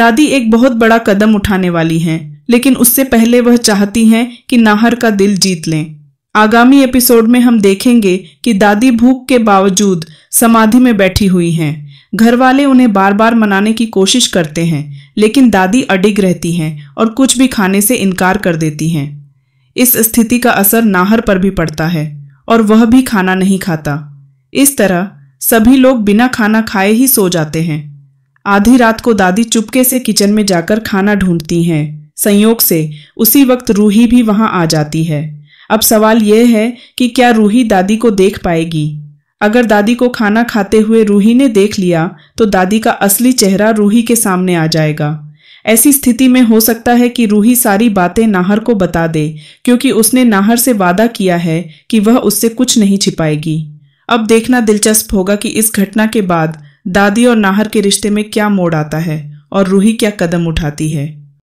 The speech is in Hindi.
दादी एक बहुत बड़ा कदम उठाने वाली हैं लेकिन उससे पहले वह चाहती हैं कि नाहर का दिल जीत लें आगामी एपिसोड में हम देखेंगे कि दादी भूख के बावजूद समाधि में बैठी हुई हैं घर वाले उन्हें बार बार मनाने की कोशिश करते हैं लेकिन दादी अडिग रहती हैं और कुछ भी खाने से इनकार कर देती हैं इस स्थिति का असर नाहर पर भी पड़ता है और वह भी खाना नहीं खाता इस तरह सभी लोग बिना खाना खाए ही सो जाते हैं आधी रात को दादी चुपके से किचन में जाकर खाना ढूंढती हैं संयोग से उसी वक्त रूही भी वहां आ जाती है अब सवाल यह है कि क्या रूही दादी को देख पाएगी अगर दादी को खाना खाते हुए रूही ने देख लिया तो दादी का असली चेहरा रूही के सामने आ जाएगा ऐसी स्थिति में हो सकता है कि रूही सारी बातें नाहर को बता दे क्योंकि उसने नाहर से वादा किया है कि वह उससे कुछ नहीं छिपाएगी अब देखना दिलचस्प होगा कि इस घटना के बाद दादी और नाहर के रिश्ते में क्या मोड़ आता है और रूही क्या कदम उठाती है